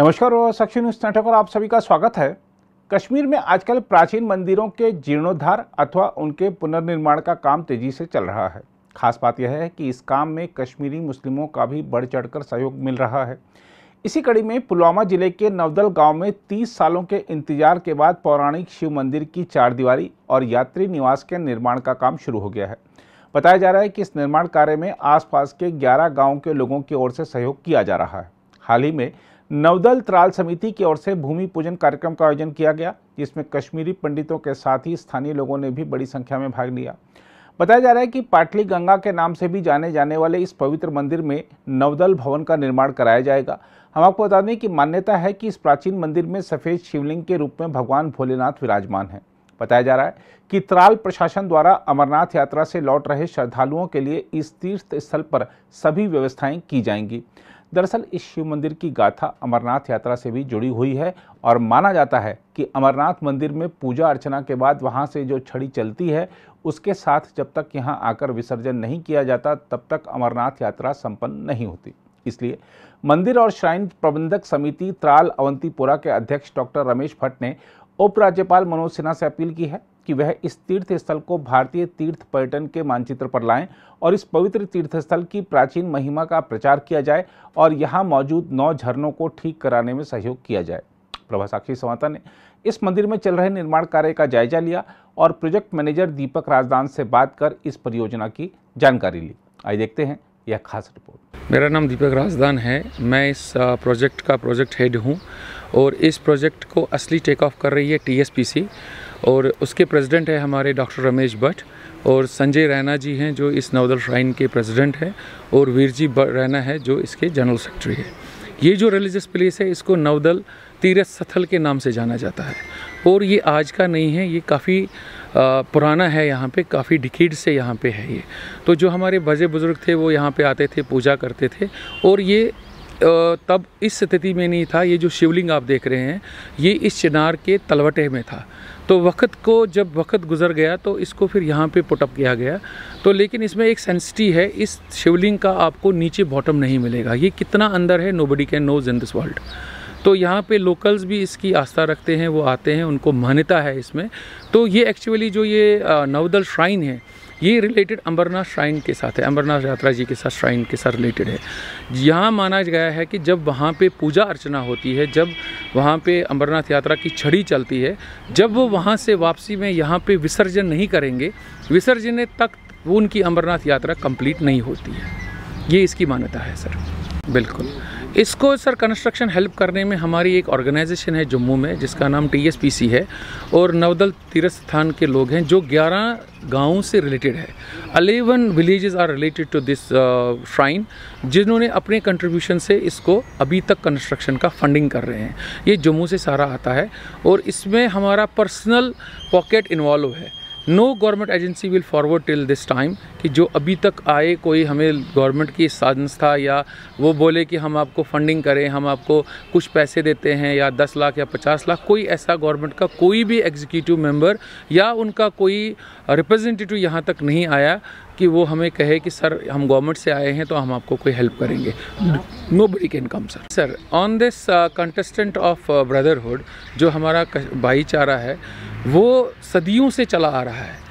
नमस्कार और सक्षी news network पर आप सभी का स्वागत है कश्मीर में आजकल प्राचीन मंदिरों के जीर्णोद्धार अथवा उनके पुनर्निर्माण का काम तेजी से चल रहा है खास बात यह है कि इस काम में कश्मीरी मुस्लिमों का भी बढ़ चढ़कर सहयोग मिल रहा है इसी कड़ी में पुलवामा जिले के नवदल गांव में 30 सालों के इंतजार के बाद पौराणिक शिव मंदिर की चार दीवारी और यात्री निवास के निर्माण का काम शुरू हो गया है बताया जा रहा है कि इस निर्माण कार्य में आसपास के 11 गांव के लोगों की ओर से सहयोग किया जा रहा है हाल ही में नवदल त्राल समिति की ओर से भूमि पूजन कार्यक्रम का आयोजन किया गया जिसमें कश्मीरी पंडितों के साथ ही स्थानीय लोगों ने भी बड़ी संख्या में भाग लिया बताया जा रहा है कि पाटली गंगा के नाम से भी जाने जाने वाले इस पवित्र मंदिर में नवदल भवन का निर्माण कराया जाएगा हम आपको बता दें कि मान्यता है कि इस प्राचीन मंदिर में सफ़ेद शिवलिंग के रूप में भगवान भोलेनाथ विराजमान हैं बताया जा रहा है कि त्राल प्रशासन द्वारा अमरनाथ यात्रा से लौट रहे श्रद्धालुओं के लिए इस तीर्थ स्थल पर सभी व्यवस्थाएं की जाएंगी दरअसल इस शिव मंदिर की गाथा अमरनाथ यात्रा से भी जुड़ी हुई है और माना जाता है कि अमरनाथ मंदिर में पूजा अर्चना के बाद वहाँ से जो छड़ी चलती है उसके साथ जब तक यहाँ आकर विसर्जन नहीं किया जाता तब तक अमरनाथ यात्रा संपन्न नहीं होती इसलिए मंदिर और श्राइन प्रबंधक समिति त्राल अवंतीपुरा के अध्यक्ष डॉक्टर रमेश भट्ट ने उपराज्यपाल मनोज सिन्हा से अपील की है कि वह इस तीर्थ स्थल को भारतीय तीर्थ पर्यटन के मानचित्र पर लाएं और इस पवित्र तीर्थ स्थल की प्राचीन महिमा का प्रचार किया जाए और यहाँ मौजूद नौ झरनों को ठीक कराने में सहयोग किया जाए प्रभा साक्षी समाता ने इस मंदिर में चल रहे निर्माण कार्य का जायजा लिया और प्रोजेक्ट मैनेजर दीपक राजदान से बात कर इस परियोजना की जानकारी ली आइए देखते हैं यह खास रिपोर्ट मेरा नाम दीपक राजदान है मैं इस प्रोजेक्ट का प्रोजेक्ट हेड हूँ और इस प्रोजेक्ट को असली टेक ऑफ कर रही है टीएसपीसी और उसके प्रेसिडेंट है हमारे डॉक्टर रमेश भट्ट और संजय रैना जी हैं जो इस नवदल श्राइन के प्रेसिडेंट हैं और वीरजी रैना है जो इसके जनरल सेक्रेटरी है ये जो रिलीजियस प्लेस है इसको नवदल तीर्थ स्थल के नाम से जाना जाता है और ये आज का नहीं है ये काफ़ी पुराना है यहाँ पे काफ़ी डिकीड से यहाँ पे है ये तो जो हमारे बजे बुज़ुर्ग थे वो यहाँ पे आते थे पूजा करते थे और ये तब इस स्थिति में नहीं था ये जो शिवलिंग आप देख रहे हैं ये इस चिनार के तलवटे में था तो वक्त को जब वक्त गुजर गया तो इसको फिर यहाँ पे पुटअप किया गया तो लेकिन इसमें एक सेंसिटी है इस शिवलिंग का आपको नीचे बॉटम नहीं मिलेगा ये कितना अंदर है nobody can knows in this world तो यहाँ पे लोकल्स भी इसकी आस्था रखते हैं वो आते हैं उनको मान्यता है इसमें तो ये एक्चुअली जो ये नवदल श्राइन है ये रिलेटेड अमरनाथ श्राइन के साथ है अमरनाथ यात्रा जी के साथ श्राइन के साथ रिलेटेड है यहाँ माना गया है कि जब वहाँ पे पूजा अर्चना होती है जब वहाँ पे अमरनाथ यात्रा की छड़ी चलती है जब वो वहाँ से वापसी में यहाँ पे विसर्जन नहीं करेंगे विसर्जन तक उनकी अमरनाथ यात्रा कंप्लीट नहीं होती है ये इसकी मान्यता है सर बिल्कुल इसको सर कंस्ट्रक्शन हेल्प करने में हमारी एक ऑर्गेनाइजेशन है जम्मू में जिसका नाम टी है और नवदल तीर्थ स्थान के लोग हैं जो 11 गाँव से रिलेटेड है eleven villages are related to this shrine जिन्होंने अपने कंट्रीब्यूशन से इसको अभी तक कंस्ट्रक्शन का फंडिंग कर रहे हैं ये जम्मू से सारा आता है और इसमें हमारा पर्सनल पॉकेट इन्वॉल्व है no government agency will forward till this time कि जो अभी तक आए कोई हमें गवर्नमेंट की संस्था या वो बोले कि हम आपको फंडिंग करें हम आपको कुछ पैसे देते हैं या दस लाख या पचास लाख कोई ऐसा गवर्नमेंट का कोई भी एग्जीक्यूटिव मेंबर या उनका कोई रिप्रेजेंटेटिव यहाँ तक नहीं आया कि वो हमें कहे कि सर हम गवर्नमेंट से आए हैं तो हम आपको कोई हेल्प करेंगे nobody can come sir sir on this contestant of brotherhood जो हमारा भाईचारा है वो सदियों से चला आ रहा है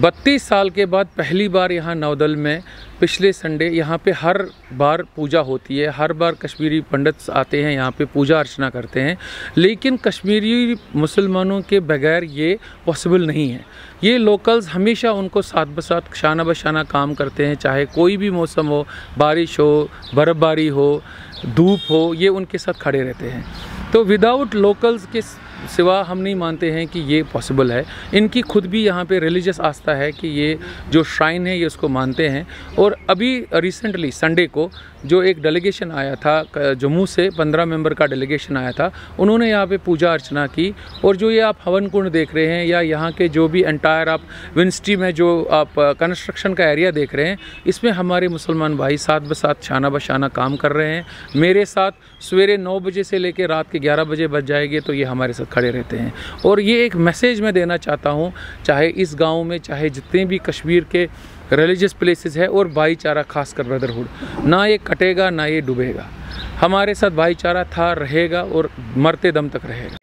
बत्तीस साल के बाद पहली बार यहाँ नवदल में पिछले संडे यहाँ पे हर बार पूजा होती है हर बार कश्मीरी पंडित आते हैं यहाँ पे पूजा अर्चना करते हैं लेकिन कश्मीरी मुसलमानों के बगैर ये पॉसिबल नहीं है ये लोकल्स हमेशा उनको साथ ब साथ शाना बशाना काम करते हैं चाहे कोई भी मौसम हो बारिश हो बर्फ़बारी हो धूप हो ये उनके साथ खड़े रहते हैं तो विदाउट लोकल्स के सिवा हम नहीं मानते हैं कि ये पॉसिबल है इनकी खुद भी यहाँ पे रिलीजियस आस्था है कि ये जो श्राइन है ये उसको मानते हैं और अभी रिसेंटली संडे को जो एक डेलीगेशन आया था जम्मू से पंद्रह मेंबर का डेलीगेशन आया था उन्होंने यहाँ पे पूजा अर्चना की और जो ये आप हवन कुंड देख रहे हैं या यहाँ के जो भी एंटायर आप विंस्टी में जो आप कंस्ट्रक्शन का एरिया देख रहे हैं इसमें हमारे मुसलमान भाई साथ ब साथ शाना बशाना काम कर रहे हैं मेरे साथ सवेरे नौ बजे से लेकर रात के ग्यारह बजे बज जाएंगे तो ये हमारे साथ खड़े रहते हैं और ये एक मैसेज मैं देना चाहता हूँ चाहे इस गाँव में चाहे जितने भी कश्मीर के रिलीजियस प्लेसेस है और भाईचारा खासकर ब्रदरहुड ना ये कटेगा ना ये डूबेगा हमारे साथ भाईचारा था रहेगा और मरते दम तक रहेगा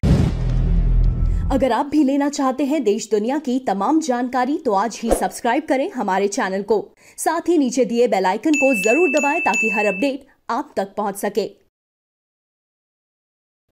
अगर आप भी लेना चाहते हैं देश दुनिया की तमाम जानकारी तो आज ही सब्सक्राइब करें हमारे चैनल को साथ ही नीचे दिए बेल आइकन को जरूर दबाएं ताकि हर अपडेट आप तक पहुंच सके